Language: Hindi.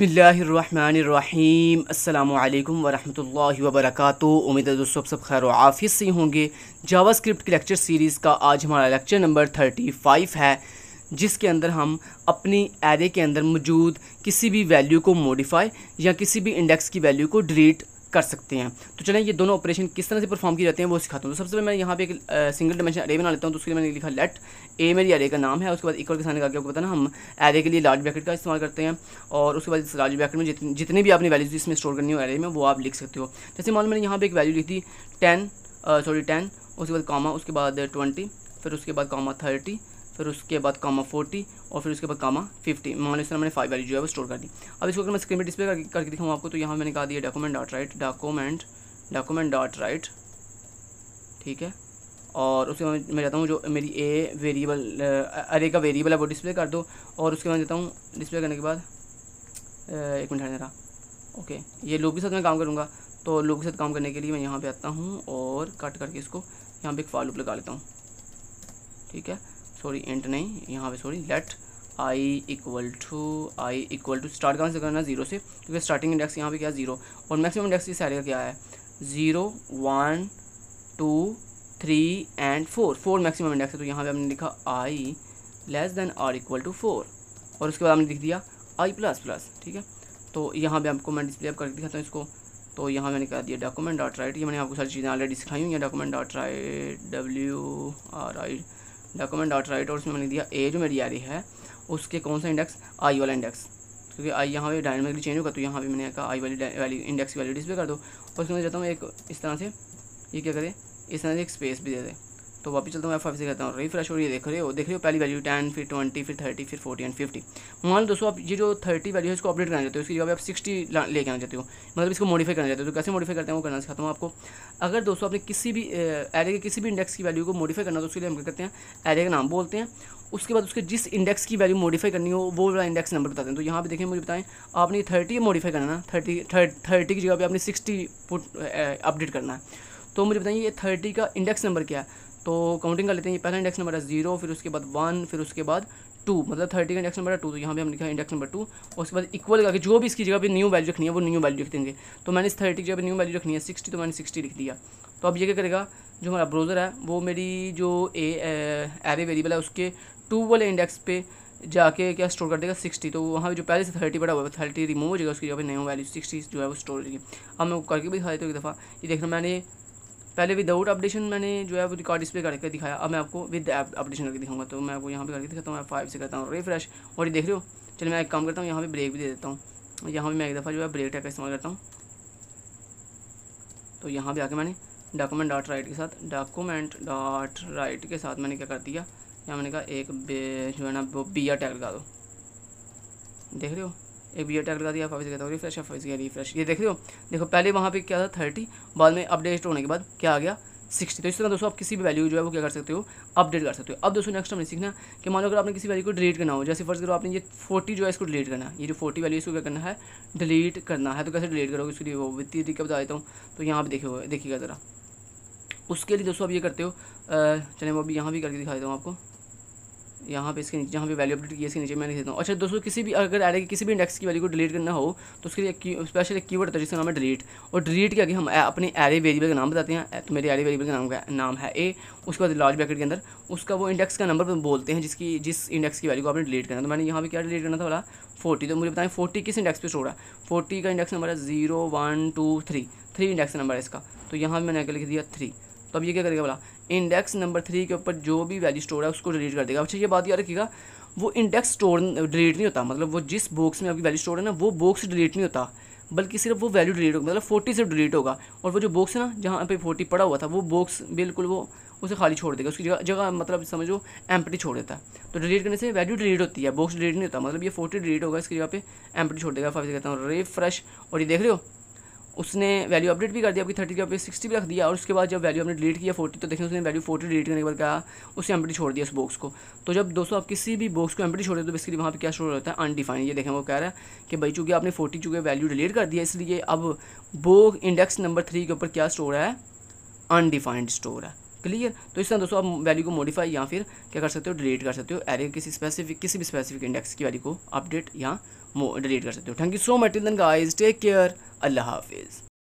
बसमीम् अल्लाम वरहमल वबरक उम्मीद है दोस्तों सब खैर आफिस से होंगे जावास्क्रिप्ट की लेक्चर सीरीज़ का आज हमारा लेक्चर नंबर थर्टी फाइव है जिसके अंदर हम अपनी एरे के अंदर मौजूद किसी भी वैल्यू को मॉडिफाई या किसी भी इंडेक्स की वैल्यू को डिलीट कर सकते हैं तो चलें ये दोनों ऑपरेशन किस तरह से परफॉर्म किए जाते हैं वो सिखाता हूँ तो सबसे पहले मैं यहाँ पे एक सिंगल डिमेंशन अरे बना लेता हूँ तो उसके लिए मैंने लिखा लेट ए मेरी एरे का नाम है उसके बाद इक्वल के किसान का आपको पता ना हम एरे के लिए लार्ज ब्रैकेट का इस्तेमाल करते हैं और उसके बाद इस लार्ज ब्रैकेट में जितनी भी आपने वैल्यूज इसमें स्टोर करनी हो एरे में वो आप लिख सकते हो जैसे मान लो मैंने यहाँ पर एक वैल्यू लिख दी टेन सॉरी टेन उसके बाद कामा उसके बाद ट्वेंटी फिर उसके बाद कामा थर्टी फिर उसके बाद कामा फोर्टी और फिर उसके बाद कामा फिफ्टी मान लो मैंने फाइव वैल्यू जो है वो स्टोर कर दी अब इसको अगर मैं स्क्रीन पर डिस्प्ले करके कर दिखाऊँ आपको तो यहाँ मैंने कहा दिया document dot write document document dot write ठीक है और उसके बाद मैं जाता हूँ जो मेरी ए वेरिएबल अरे का वेरिएबल है वो डिस्प्ले कर दो और उसके बाद जाता हूँ डिस्प्ले करने के बाद एक मिनट मेरा ओके ये लोग के साथ मैं काम करूँगा तो लोग के साथ काम करने के लिए मैं यहाँ पे आता हूँ और कट करके इसको यहाँ पे एक फालूप लगा लेता हूँ ठीक है सॉरी इंट नहीं यहाँ पे sorry let I equal to I equal to start कहाँ से करना जीरो से क्योंकि स्टार्टिंग इंडेक्स यहाँ पे क्या जीरो और मैक्सिमम इंडेक्स इस सारे का क्या है zero one two three and four four maximum index है तो यहाँ पे हमने लिखा I less than or equal to four और उसके बाद हमने लिख दिया आई प्लस प्लस ठीक है तो यहाँ पे आपको मैं डिस्प्ले अप करके दिखाता हूँ इसको तो यहाँ मैंने कहा दिया डॉक्यूमेंट डॉट राइट ये मैंने आपको सारी चीज़ें ऑलरेडी सिखाई हुई हैं document dot write W R I document dot write और उसमें मैंने दिया ए जो मेरी आ रही है उसके कौन सा इंडेक्स आई वाला इंडेक्स क्योंकि आई यहाँ पे डायनमिकली चेंज होगा तो यहाँ पे मैंने कहा आई वाली वैल्यू इंडेक्स वैल्यू डिस्प्ले कर दो और उसमें जाता हूँ एक इस तरह से ये क्या करें इस तरह से एक स्पेस भी दे दें तो वापस चलता हूँ एफ से करता हूँ रिफ्रेश हो रही है देख रहे हो देख रहे हो पहली वैल्यू टेन फिर ट्वेंटी फिर थर्टी फिर फोर्टी एंड फिफ्टी मान लो दोस्तों आप ये जो थर्टी वैल्यू है इसको अपडेट करना चाहते हो इसकी जगह आप सिक्सटी लेके आना चाहते हो मतलब इसको मॉडिफाई करना चाहते हो तो कैसे मॉडिफाई करते हैं वो करना सिखाता हूँ आपको अगर दोस्तों आपने किसी भी एरे के किसी भी इंडेक्स की वैल्यू को मॉडिफाई करना तो उसके लिए हम क्या करते हैं एरे का नाम बोलते हैं उसके बाद उसके जिस इंडेक्स की वैल्यू मॉडिफाई करनी हो वो वाला इंडेक्स नंबर बताते हैं तो यहाँ पे देखें मुझे बताएं आपने थर्टी मॉडिफाई करना ना थर्टी थर्टी की जगह पे आपने सिक्सटी अपडेट करना है तो मुझे बताइए ये थर्टी का इंडेक्स नंबर क्या है तो काउंटिंग कर लेते हैं पहला इंडेक्स नंबर है जीरो फिर उसके बाद वन फिर उसके बाद टू मतलब थर्टी का इंडेक्स नंबर है टू तो यहाँ पे हम लिखा है इंडेक्स नंबर टू और उसके बाद इक्वल करके जो भी इसकी जगह पे न्यू वैल्यू रखनी है वो न्यू वैल्यू लिख देंगे तो मैंने इस थर्टी की जगह पे न्यू वैल्यू रखनी है सिक्सटी तो मैंने सिक्सटी लिख दिया तो अब ये क्या करेगा जो हमारा ब्राउज़र है वो मेरी जो ए एरे वेरिएबल है उसके टू वाले इंडेक्स पे जाके क्या स्टोर कर देगा सिक्सटी तो वहाँ पर जो पहले से थर्टी पड़ा हुआ है थर्टी रिमूव हो जाएगा उसकी जगह पर नया वैल्यू सिक्सटी जो है वो स्टोर हो जाएगी अब मैं करके भी दिखा देता हूँ एक दफ़ा ये देखना मैंने पहले विदाउट अपडेशन मैंने जो है वो रिकॉर्ड डिस्प्ले करके दिखाया अब मैं आपको विद अपडेशन करके दिखाऊंगा तो मैं आपको यहाँ पे करके दिखाता हूँ मैं फाइव से करता हूँ रिफ्रेश और ये देख रहे हो चलिए मैं एक काम करता हूँ यहाँ पे ब्रेक भी दे देता हूँ यहाँ पर मैं एक दफ़ा जो है ब्रेक टैक का इस्तेमाल करता हूँ तो यहाँ पर आके मैंने डॉक्यूमेंट डॉट राइट के साथ डॉक्यूमेंट डॉट राइट के साथ मैंने क्या कर दिया यहाँ मैंने कहा एक जो है ना वो बिया टैग लगा दो देख रहे हो एक बी टैग लगा दिया फाइव गया हूँ रिफ्रेश फाइव गया रिफ्रेश ये देख रहे हो देखो पहले वहाँ पे क्या था थर्टी बाद में अपडेट होने के बाद क्या आ गया सिक्सटी तो इस तरह दोस्तों आप किसी भी वैल्यू जो है वो क्या कर सकते हो अपडेट कर सकते हो अब दोस्तों नेक्स्ट हमने सीखना कि मान लो अगर आपने किसी वैल्यू को डिलीट करना हो जैसे फर्ज करो आपने ये फोर्टी जो है इसको डिलीट करना है ये जो फोर्टी वैल्यू इसको क्या करना है डिलीट करना है तो कैसे डिलीट करोगे इसके लिए वो वित्तीय तरीके बता देता हूँ तो यहाँ पर देखिए देखिएगा ज़रा उसके लिए दोस्तों आप ये करते हो चले वो अभी यहाँ भी करके दिखा देता हूँ आपको यहाँ पे इसके नीचे जहाँ पे वैल्यू अपडेट की इसके नीचे मैं लिख देता हूँ अच्छा दोस्तों किसी भी अगर एरे किसी भी इंडेक्स की वैल्यू को डिलीट करना हो तो उसके लिए स्पेशल एक कीवर्ड होता है जिसका नाम है डिलीट और डिलीट के आगे हम अपने एरे वेरिएबल का नाम बताते हैं तो मेरे एरे वेरिएबल का नाम का नाम है ए उसके बाद लार्ज ब्रैकेट के अंदर उसका वो इंडेक्स का नंबर बोलते हैं जिसकी जिस इंडेक्स की वैल्यू को आपने डिलीट करना तो मैंने यहाँ पर क्या डिलीट करना था वाला फोर्टी तो मुझे बताएं फोर्टी किस इंडेक्स पर छोड़ा फोर्टी का इंडेक्स नंबर है zero one two three three index number है इसका तो यहाँ मैंने आगे लिख दिया थ्री तो अब ये क्या करेगा बोला इंडेक्स नंबर थ्री के ऊपर जो भी वैल्यू स्टोर है उसको डिलीट कर देगा अच्छा ये बात याद रखिएगा वो इंडेक्स स्टोर डिलीट नहीं होता मतलब वो जिस बॉक्स में आपकी वैल्यू स्टोर है ना वो बॉक्स डिलीट नहीं होता बल्कि सिर्फ वो वैल्यू डिलीट होगा मतलब फोर्टी सिर्फ डिलीट होगा और वो जो बॉक्स है ना जहाँ पे फोर्टी पड़ा हुआ था वो बॉक्स बिल्कुल वो उसे खाली छोड़ देगा उसकी जगह जगह मतलब समझो एम्प्टी छोड़ देता है तो डिलीट करने से वैल्यू डिलीट होती है बॉक्स डिलीट नहीं होता मतलब ये फोर्टी डिलीट होगा इसकी जगह पे एम्प्टी छोड़ देगा से कहता हूँ फ्रेश और ये देख रहे हो उसने वैल्यू अपडेट भी कर दिया आपकी थर्टी की सिक्सटी भी रख दिया और उसके बाद जब वैल्यू हमने डिलीट किया फोर्टी तो देखें उसने वैल्यू फोर्टी डिलीट करने के बाद कहा उसे एम्प्टी छोड़ दिया उस बॉक्स को तो जब दोस्तों आप किसी भी बॉक्स को एम्प्टी छोड़ देते तो बेसिकली वहाँ पर क्या शोर होता है अनडिफाइन ये देखें वो कह रहा है कि भाई चूँकि आपने फोर्टी चूँकि वैल्यू डिलीट कर दिया इसलिए अब वो इंडेक्स नंबर थ्री के ऊपर क्या स्टोर है अनडिफाइंड स्टोर है क्लियर तो इस तरह दोस्तों आप वैल्यू को मॉडिफाई या फिर क्या कर सकते हो डिलीट कर सकते हो एरे किसी स्पेसिफिक किसी भी स्पेसिफिक इंडेक्स की वैल्यू को अपडेट या डिलीट कर सकते हो thank you so much till then guys take care अल्लाह हाफिज़